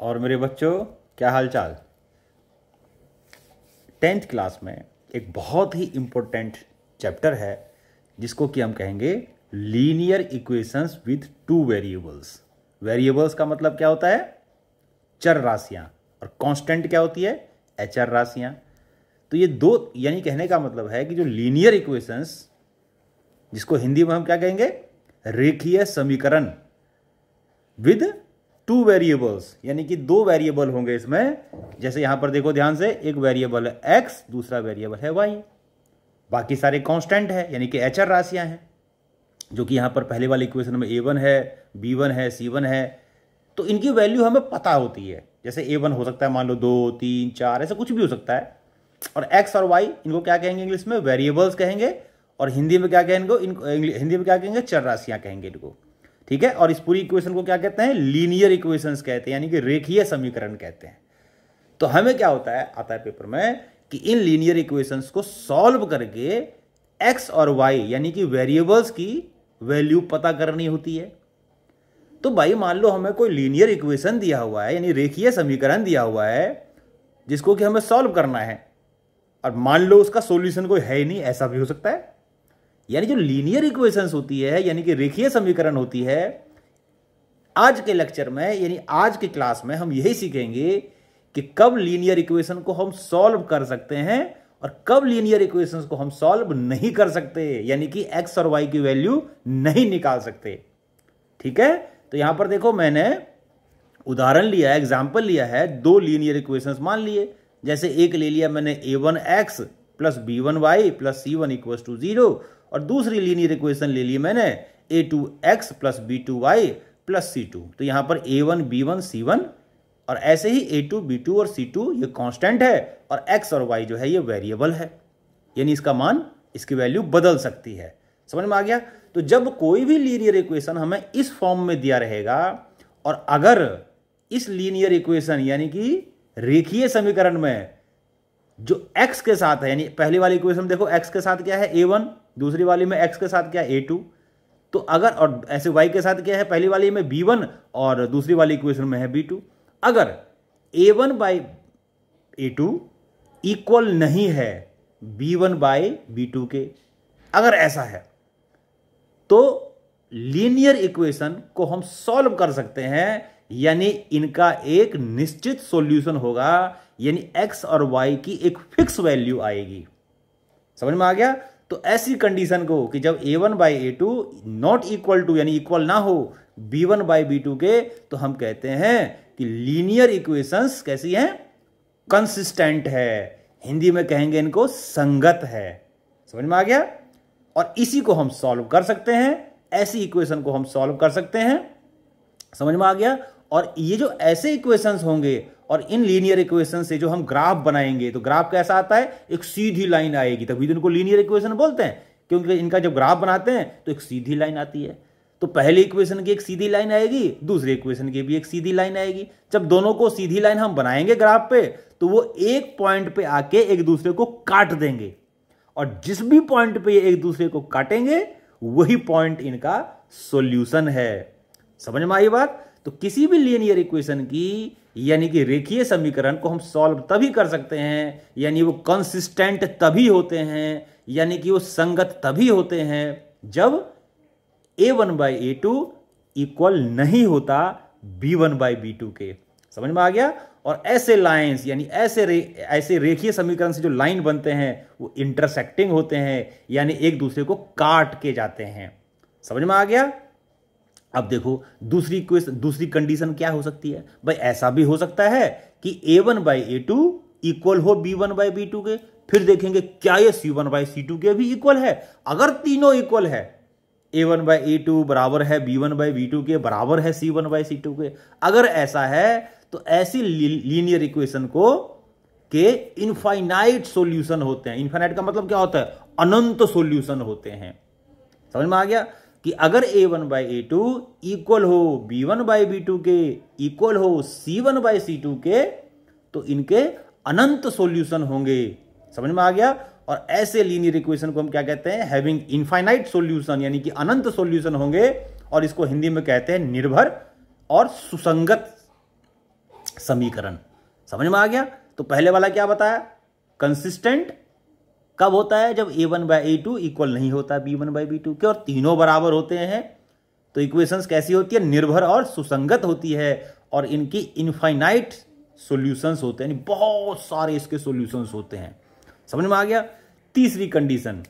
और मेरे बच्चों क्या हाल चाल टेंथ क्लास में एक बहुत ही इम्पोर्टेंट चैप्टर है जिसको कि हम कहेंगे linear equations with two variables variables का मतलब क्या होता है चर राशियां और कांस्टेंट क्या होती है एचर राशियां तो ये दो यानी कहने का मतलब है कि जो लीनियर इक्वेशंस जिसको हिंदी में हम क्या कहेंगे रेखीय समीकरण विद टू वेरिएबल्स यानी कि दो वेरिएबल होंगे इसमें जैसे यहां पर देखो ध्यान से एक वेरिएबल है एक्स दूसरा वेरिएबल है वाई बाकी सारे कांस्टेंट है यानी कि एचर राशियां राशियाँ हैं जो कि यहाँ पर पहले वाले इक्वेशन में ए वन है बी वन है सी वन है तो इनकी वैल्यू हमें पता होती है जैसे ए वन हो सकता है मान लो दो तीन चार ऐसा कुछ भी हो सकता है और एक्स और वाई इनको क्या कहेंगे इंग्लिश में वेरिएबल्स कहेंगे और हिंदी में क्या कहेंगे इनको हिंदी में क्या कहेंगे चर राशियाँ कहेंगे इनको ठीक है और इस पूरी इक्वेशन को क्या कहते हैं लीनियर इक्वेशन कहते हैं यानी कि रेखीय समीकरण कहते हैं तो हमें क्या होता है आता है पेपर में कि इन लीनियर इक्वेशन को सॉल्व करके एक्स और वाई यानी कि वेरिएबल्स की वैल्यू पता करनी होती है तो भाई मान लो हमें कोई लीनियर इक्वेशन दिया हुआ है यानी रेखीय समीकरण दिया हुआ है जिसको कि हमें सॉल्व करना है और मान लो उसका सॉल्यूशन कोई है ही नहीं ऐसा भी हो सकता है यानी जो लीनियर इक्वेशंस होती है यानी कि रेखीय समीकरण होती है आज के लेक्चर में यानी आज के क्लास में हम यही सीखेंगे कि कब लीनियर इक्वेशन को हम सॉल्व कर सकते हैं और कब लीनियर इक्वेशंस को हम सॉल्व नहीं कर सकते यानी कि एक्स और वाई की वैल्यू नहीं निकाल सकते ठीक है तो यहां पर देखो मैंने उदाहरण लिया है एग्जाम्पल लिया है दो लीनियर इक्वेशन मान लिए जैसे एक ले लिया मैंने A one X plus B one Y plus C one equals to zero और दूसरी लीनियर इक्वेशन ले ली मैंने A two x plus B two Y plus C two तो यहाँ पर A one B one C one और ऐसे ही ए टू बी टू और सी टू ये कांस्टेंट है और एक्स और वाई जो है ये वेरिएबल है यानी इसका मान इसकी वैल्यू बदल सकती है समझ में आ गया तो जब कोई भी लीनियर इक्वेशन हमें इस फॉर्म में दिया रहेगा और अगर इस लीनियर इक्वेशन यानी कि रेखीय समीकरण में जो x के साथ है यानी पहली वाली इक्वेशन देखो x के साथ क्या है ए वन दूसरी वाली में x के साथ क्या है ए टू तो अगर और ऐसे y के साथ क्या है पहली वाली में बी वन और दूसरी वाली इक्वेशन में है बी टू अगर A one by A two equal नहीं है B one by B two के अगर ऐसा है तो लीनियर इक्वेशन को हम सॉल्व कर सकते हैं यानी इनका एक निश्चित सॉल्यूशन होगा यानी एक्स और वाई की एक फिक्स वैल्यू आएगी समझ में आ गया तो ऐसी कंडीशन को कि जब ए one by A two not equal to यानी इक्वल ना हो B one by B two के तो हम कहते हैं कि लीनियर इक्वेशंस कैसी हैं कंसिस्टेंट है हिंदी में कहेंगे इनको संगत है समझ में आ गया और इसी को हम सॉल्व कर सकते हैं ऐसी इक्वेशन को हम सॉल्व कर सकते हैं समझ में आ गया और ये जो ऐसे इक्वेशंस होंगे और इन लीनियर इक्वेशन से जो हम ग्राफ बनाएंगे तो ग्राफ कैसा आता है एक सीधी लाइन आएगी तभी तो इनको लीनियर इक्वेशन बोलते हैं क्योंकि इनका जब ग्राफ बनाते हैं तो एक सीधी लाइन आती है तो पहले इक्वेशन की एक सीधी लाइन आएगी दूसरे इक्वेशन की भी एक सीधी लाइन आएगी जब दोनों को सीधी लाइन हम बनाएंगे ग्राफ पे तो वो एक पॉइंट पे आके एक दूसरे को काट देंगे और जिस भी पॉइंट पे ये एक दूसरे को काटेंगे वही पॉइंट इनका सॉल्यूशन है समझ में आई बात तो किसी भी लीनियर इक्वेशन की यानी कि रेखीय समीकरण को हम सॉल्व तभी कर सकते हैं यानी वो कंसिस्टेंट तभी होते हैं यानी कि वो संगत तभी होते हैं जब ए one by A two equal नहीं होता B one by B two के समझ में आ गया और ऐसे लाइंस यानी ऐसे रे, ऐसे रेखीय समीकरण से जो लाइन बनते हैं वो इंटरसेक्टिंग होते हैं यानी एक दूसरे को काट के जाते हैं समझ में आ गया अब देखो दूसरी क्वेश्चन दूसरी कंडीशन क्या हो सकती है भाई ऐसा भी हो सकता है कि ए one by A two equal हो B one by B two के फिर देखेंगे क्या ये C one by C two के भी इक्वल है अगर तीनों इक्वल है ए वन बाई ए टू बराबर है B one by B two के बराबर है सी वन बाई सी टू के अगर ऐसा है तो ऐसी लीनियर इक्वेशन को के इनफाइनाइट सोल्यूशन होते हैं इनफाइनाइट का मतलब क्या होता है अनंत सोल्यूशन होते हैं समझ में आ गया कि अगर A one by A two equal हो B one by B two के इक्वल हो C one by C two के तो इनके अनंत सॉल्यूशन होंगे समझ में आ गया और ऐसे लीनियर इक्वेशन को हम क्या कहते हैं हैविंग इनफाइनाइट सॉल्यूशन यानी कि अनंत सॉल्यूशन होंगे और इसको हिंदी में कहते हैं निर्भर और सुसंगत समीकरण समझ में आ गया तो पहले वाला क्या बताया कंसिस्टेंट कब होता है जब ए one by A two equal नहीं होता B one by B two के और तीनों बराबर होते हैं तो इक्वेशंस कैसी होती है निर्भर और सुसंगत होती है और इनकी इनफाइनाइट सॉल्यूशंस होते हैं बहुत सारे इसके सॉल्यूशंस होते हैं समझ में आ गया तीसरी कंडीशन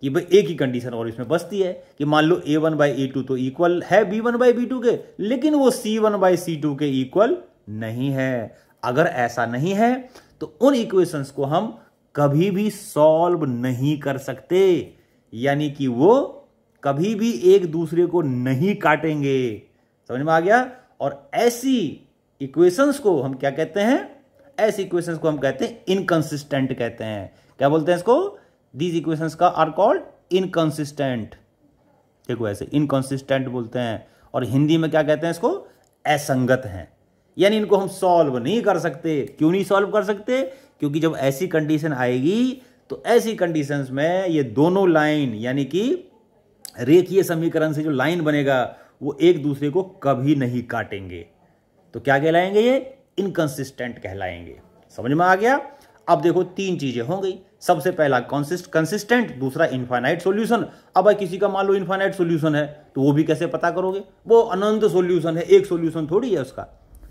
कि भाई एक ही कंडीशन और इसमें बसती है कि मान लो A one by A two तो इक्वल है B one by B two के लेकिन वो सी वन बाई सी टू के इक्वल नहीं है अगर ऐसा नहीं है तो उन इक्वेशंस को हम कभी भी सॉल्व नहीं कर सकते यानी कि वो कभी भी एक दूसरे को नहीं काटेंगे समझ में आ गया और ऐसी इक्वेशंस को हम क्या कहते हैं ऐसी इक्वेशंस को हम कहते हैं इनकंसिस्टेंट कहते हैं क्या बोलते हैं इसको दीज इक्वेशंस का आर कॉल्ड इनकंसिस्टेंट देखो ऐसे इनकंसिस्टेंट बोलते हैं और हिंदी में क्या कहते हैं इसको असंगत हैं यानी इनको हम सॉल्व नहीं कर सकते क्यों नहीं सॉल्व कर सकते क्योंकि जब ऐसी कंडीशन आएगी तो ऐसी कंडीशंस में ये दोनों लाइन यानी कि रेखीय समीकरण से जो लाइन बनेगा वो एक दूसरे को कभी नहीं काटेंगे तो क्या कहलाएंगे ये इनकंसिस्टेंट कहलाएंगे समझ में आ गया अब देखो तीन चीजें हो गई सबसे पहला कॉन्सिस्ट कंसिस्टेंट दूसरा इन्फाइनाइट सॉल्यूशन अब किसी का मान लो इन्फाइनाइट सॉल्यूशन है तो वो भी कैसे पता करोगे वो अनंत सॉल्यूशन है एक सॉल्यूशन थोड़ी है उसका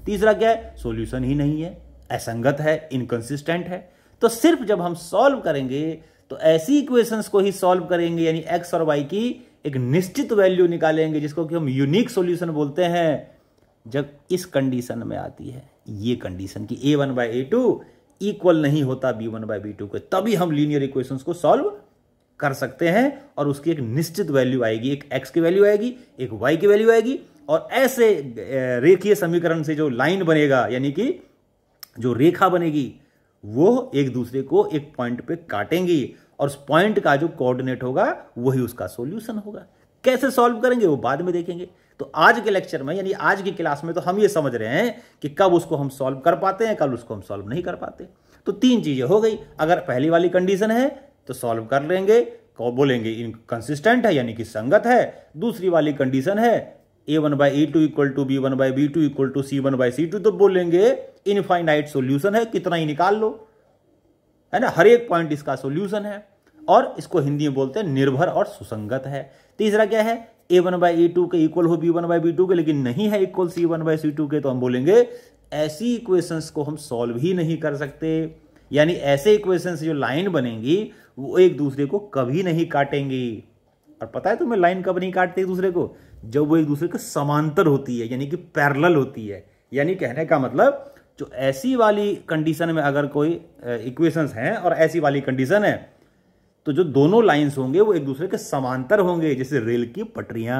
तीसरा क्या है सॉल्यूशन ही नहीं है असंगत है इनकंसिस्टेंट है तो सिर्फ जब हम सॉल्व करेंगे तो ऐसी इक्वेशंस को ही सॉल्व करेंगे यानी एक्स और वाई की एक निश्चित वैल्यू निकालेंगे जिसको कि हम यूनिक सॉल्यूशन बोलते हैं जब इस कंडीशन में आती है ये कंडीशन कि ए one by A two equal नहीं होता B one by B two को तभी हम लीनियर इक्वेशन को सॉल्व कर सकते हैं और उसकी एक निश्चित वैल्यू आएगी एक एक्स की वैल्यू आएगी एक वाई की वैल्यू आएगी और ऐसे रेखीय समीकरण से जो लाइन बनेगा यानी कि जो रेखा बनेगी वो एक दूसरे को एक पॉइंट पे काटेंगी और उस पॉइंट का जो कोऑर्डिनेट होगा वही उसका सॉल्यूशन होगा कैसे सॉल्व करेंगे वो बाद में देखेंगे तो आज के लेक्चर में यानी आज की क्लास में तो हम ये समझ रहे हैं कि कब उसको हम सॉल्व कर पाते हैं कल उसको हम सॉल्व नहीं कर पाते तो तीन चीज़ें हो गई अगर पहली वाली कंडीशन है तो सॉल्व कर लेंगे बोलेंगे इनकंसिस्टेंट कंसिस्टेंट है यानी कि संगत है दूसरी वाली कंडीशन है ए one by A two equal to B one by B two equal to C one by C two तो बोलेंगे इनफाइनाइट सोल्यूशन है कितना ही निकाल लो है ना हर एक पॉइंट इसका सोल्यूशन है और इसको हिंदी में बोलते हैं निर्भर और सुसंगत है तीसरा क्या है ए वन बाई ए टू के इक्वल हो B one by B two के लेकिन नहीं है equal C one by C two के तो हम बोलेंगे ऐसी इक्वेशंस को हम सॉल्व ही नहीं कर सकते यानी ऐसे इक्वेशंस जो लाइन बनेंगी वो एक दूसरे को कभी नहीं काटेंगी और पता है तुम्हें लाइन कब नहीं काटते दूसरे को जब वो एक दूसरे के समांतर होती है यानी कि पैरल होती है यानी कहने का मतलब जो ऐसी वाली कंडीशन में अगर कोई इक्वेशंस हैं और ऐसी वाली कंडीशन है तो जो दोनों लाइंस होंगे वो एक दूसरे के समांतर होंगे जैसे रेल की पटरियां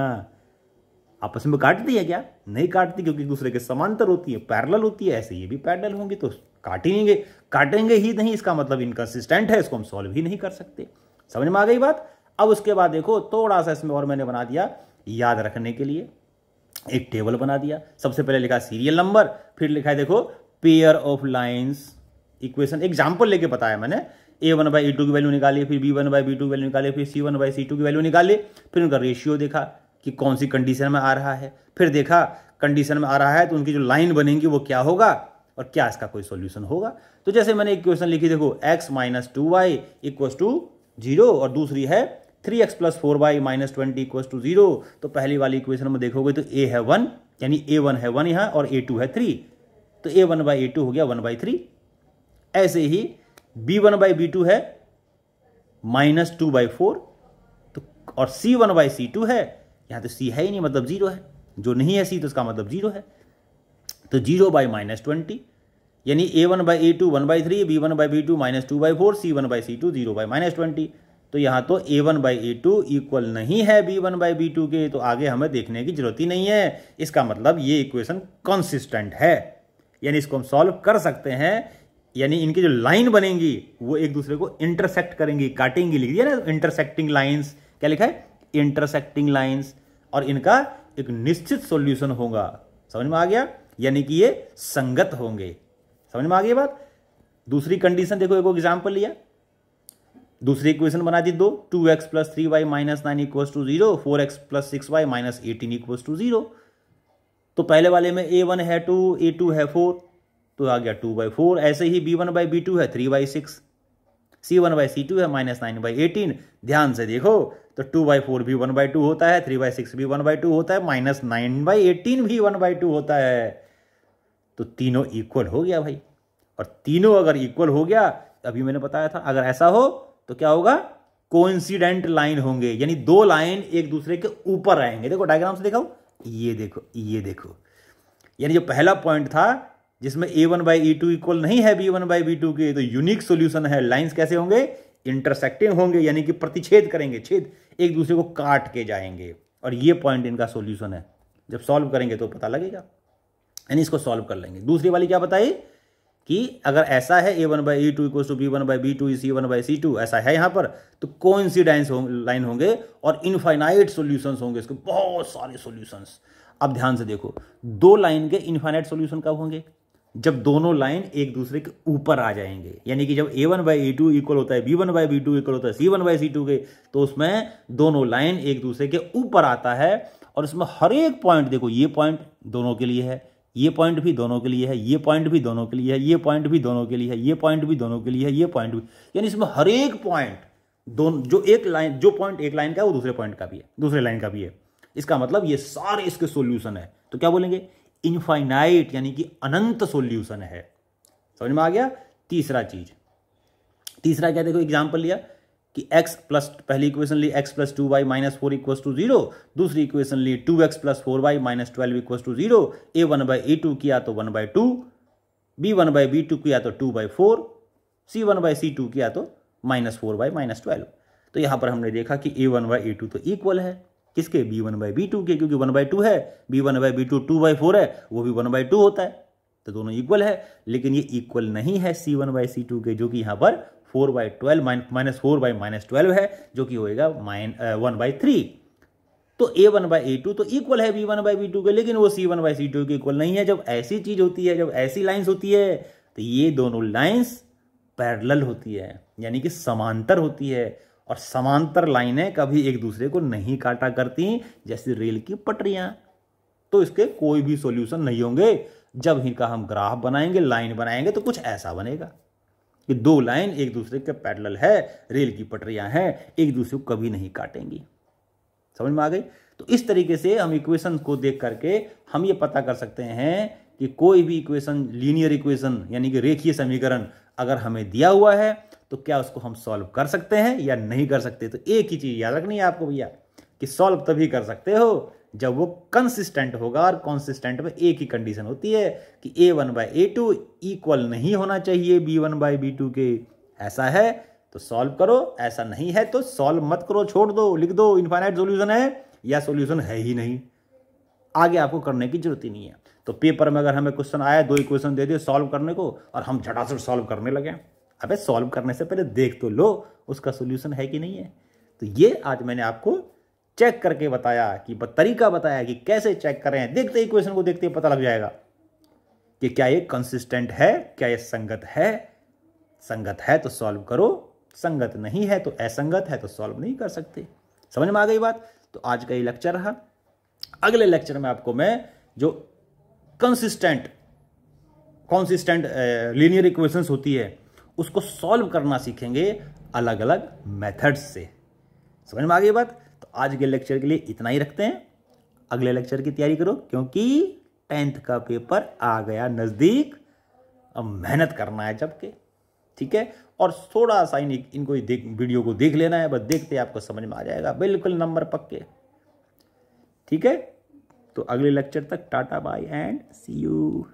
आपस में काटती है क्या नहीं काटती क्योंकि एक दूसरे के समांतर होती है पैरल होती है ऐसे ये भी पैरल होंगी तो काटेंगे काटेंगे ही नहीं इसका मतलब इनकन्सिस्टेंट है इसको हम सॉल्व ही नहीं कर सकते समझ में आ गई बात अब उसके बाद देखो थोड़ा सा इसमें और मैंने बना दिया याद रखने के लिए एक टेबल बना दिया सबसे पहले लिखा सीरियल नंबर फिर लिखा है देखो pair of lines equation example लेके बताया मैंने A one by A two की वैल्यू निकाली फिर B one by B two की वैल्यू निकाली फिर C one by C two की वैल्यू निकाली फिर उनका रेशियो देखा कि कौन सी कंडीशन में आ रहा है फिर देखा कंडीशन में आ रहा है तो उनकी जो लाइन बनेगी वो क्या होगा और क्या इसका कोई सोल्यूशन होगा तो जैसे मैंने इक्वेशन लिखी देखो X minus two Y equal to zero और दूसरी है three X plus four by minus twenty equal to zero तो पहली वाली इक्वेशन में देखोगे तो ए है वन यानी ए वन है वन यहाँ और ए टू है थ्री तो a one by A two हो गया वन बाई थ्री ऐसे ही b one by B two है माइनस टू बाई फोर तो और c one by C two है यहाँ तो सी है ही नहीं मतलब जीरो है जो नहीं है सी तो उसका मतलब जीरो है तो जीरो बाई माइनस ट्वेंटी यानी a one by A two one by three b one by B two minus two by four c one by C two zero by minus twenty तो यहाँ तो a one by A two equal नहीं है B one by B two के तो आगे हमें देखने की जरूरत ही नहीं है इसका मतलब ये इक्वेशन कॉन्सिस्टेंट है यानी इसको हम सॉल्व कर सकते हैं यानी इनकी जो लाइन बनेगी वो एक दूसरे को इंटरसेक्ट करेंगी काटेंगी लिख दिया ना इंटरसेक्टिंग लाइन्स क्या लिखा है इंटरसेक्टिंग लाइन्स और इनका एक निश्चित सोल्यूशन होगा समझ में आ गया यानी कि ये संगत होंगे समझ में आ गई बात दूसरी कंडीशन देखो एक एग्जाम्पल लिया दूसरी इक्वेशन बना दी दो two x plus three y minus nine equal to zero four x plus six y minus eighteen equal to zero तो पहले वाले में ए वन है टू ए टू है फोर तो आ गया टू बाई फोर ऐसे ही b one by B two है three by six c one by C two है माइनस नाइन बाई एटीन ध्यान से देखो तो टू बाई फोर भी वन बाई टू होता है थ्री बाई सिक्स भी वन बाई टू होता है माइनस नाइन बाई एटीन भी वन बाई टू होता है तो तीनों इक्वल हो गया भाई और तीनों अगर इक्वल हो गया अभी मैंने बताया था अगर ऐसा हो तो क्या होगा कोइंसिडेंट लाइन होंगे यानी दो लाइन एक दूसरे के ऊपर आएंगे देखो डायग्राम से दिखाओ ये देखो ये देखो यानी जो पहला पॉइंट था जिसमें a one by e two equal नहीं है B one by B two के तो यूनिक सोल्यूशन है लाइंस कैसे होंगे इंटरसेक्टिंग होंगे यानी कि प्रतिच्छेद करेंगे छेद एक दूसरे को काट के जाएंगे और ये पॉइंट इनका सोल्यूशन है जब सॉल्व करेंगे तो पता लगेगा यानी इसको सॉल्व कर लेंगे दूसरी वाली क्या बताई कि अगर ऐसा है ए one by e two equal to B one by B two C one by C two ऐसा है यहाँ पर तो को इंसिडेंस हो, लाइन होंगे और इनफाइनाइट सॉल्यूशंस होंगे इसके बहुत सारे सोल्यूशंस अब ध्यान से देखो दो लाइन के इनफाइनाइट सोल्यूशन कब होंगे जब दोनों लाइन एक दूसरे के ऊपर आ जाएंगे यानी कि जब ए one by A two equal होता है B one by B two equal होता है सी वन बाई सी टू के तो उसमें दोनों लाइन एक दूसरे के ऊपर आता है और उसमें हर एक पॉइंट देखो ये पॉइंट दोनों के लिए है ये पॉइंट भी दोनों के लिए है ये पॉइंट भी दोनों के लिए है ये पॉइंट भी दोनों के लिए है ये पॉइंट भी दोनों के लिए है ये पॉइंट भी यानी इसमें हर एक पॉइंट दोनों जो एक लाइन जो पॉइंट एक लाइन का है वो दूसरे पॉइंट का भी है दूसरे लाइन का भी है इसका मतलब ये सारे इसके सोल्यूशन है तो क्या बोलेंगे इनफाइनाइट यानी कि अनंत सोल्यूशन है समझ में आ गया तीसरा चीज तीसरा क्या देखो एग्जाम्पल लिया कि x प्लस पहली इक्वेशन ली x plus two y minus four equals to zero दूसरी इक्वेशन ली two x plus four y minus twelve equals to zero a one by A two किया तो one by two B one by B two किया तो two by four c one by C two किया तो minus four by minus twelve तो यहाँ पर हमने देखा कि ए वन बाई ए टू तो इक्वल है किसके b one by B two के क्योंकि वन बाई टू है B one by B two two by four है वो भी वन बाई टू होता है तो दोनों इक्वल है लेकिन ये इक्वल नहीं है सी वन बाई सी टू के जो कि यहाँ पर four by twelve minus four by minus twelve है जो कि होएगा माइन वन बाई थ्री तो a one by A two तो इक्वल है B one by B two के लेकिन वो सी वन बाई सी टू के इक्वल नहीं है जब ऐसी चीज होती है जब ऐसी लाइन्स होती है तो ये दोनों लाइन्स पैरल होती है यानी कि समांतर होती है और समांतर लाइनें कभी एक दूसरे को नहीं काटा करती जैसे रेल की पटरियां तो इसके कोई भी सॉल्यूशन नहीं होंगे जब इनका हम ग्राफ बनाएंगे लाइन बनाएंगे तो कुछ ऐसा बनेगा कि दो लाइन एक दूसरे के पैरेलल है रेल की पटरियां हैं एक दूसरे को कभी नहीं काटेंगी समझ में आ गई तो इस तरीके से हम इक्वेशन को देख करके हम ये पता कर सकते हैं कि कोई भी इक्वेशन लीनियर इक्वेशन यानी कि रेखीय समीकरण अगर हमें दिया हुआ है तो क्या उसको हम सॉल्व कर सकते हैं या नहीं कर सकते तो एक ही चीज़ याद रखनी है आपको भैया कि सॉल्व तभी कर सकते हो जब वो कंसिस्टेंट होगा और कंसिस्टेंट में एक ही कंडीशन होती है कि ए one by A two equal नहीं होना चाहिए b one by B two के ऐसा है तो सॉल्व करो ऐसा नहीं है तो सॉल्व मत करो छोड़ दो लिख दो इन्फाइनाइट सोल्यूशन है या सोल्यूशन है ही नहीं आगे आपको करने की जरूरत ही नहीं है तो पेपर में अगर हमें क्वेश्चन आया दो ही क्वेश्चन दे दिए सॉल्व करने को और हम झटासट सॉल्व करने लगे अबे सॉल्व करने से पहले देख तो लो उसका सोल्यूशन है कि नहीं है तो ये आज मैंने आपको चेक करके बताया कि तरीका बताया कि कैसे चेक कर रहे हैं देखते ही क्वेश्चन को देखते ही पता लग जाएगा कि क्या ये कंसिस्टेंट है क्या ये संगत है संगत है तो सॉल्व करो संगत नहीं है तो असंगत है तो सॉल्व नहीं कर सकते समझ में आ गई बात तो आज का ये लेक्चर रहा अगले लेक्चर में आपको मैं जो कंसिस्टेंट कॉन्सिस्टेंट लीनियर इक्वेशंस होती है उसको सॉल्व करना सीखेंगे अलग अलग मेथड्स से समझ में आ गई बात आज के लेक्चर के लिए इतना ही रखते हैं अगले लेक्चर की तैयारी करो क्योंकि टेंथ का पेपर आ गया नज़दीक अब मेहनत करना है जबकि ठीक है और थोड़ा सा इन इनको देख वीडियो को देख लेना है बस देखते आपको समझ में आ जाएगा बिल्कुल नंबर पक्के ठीक है तो अगले लेक्चर तक tata bye and see you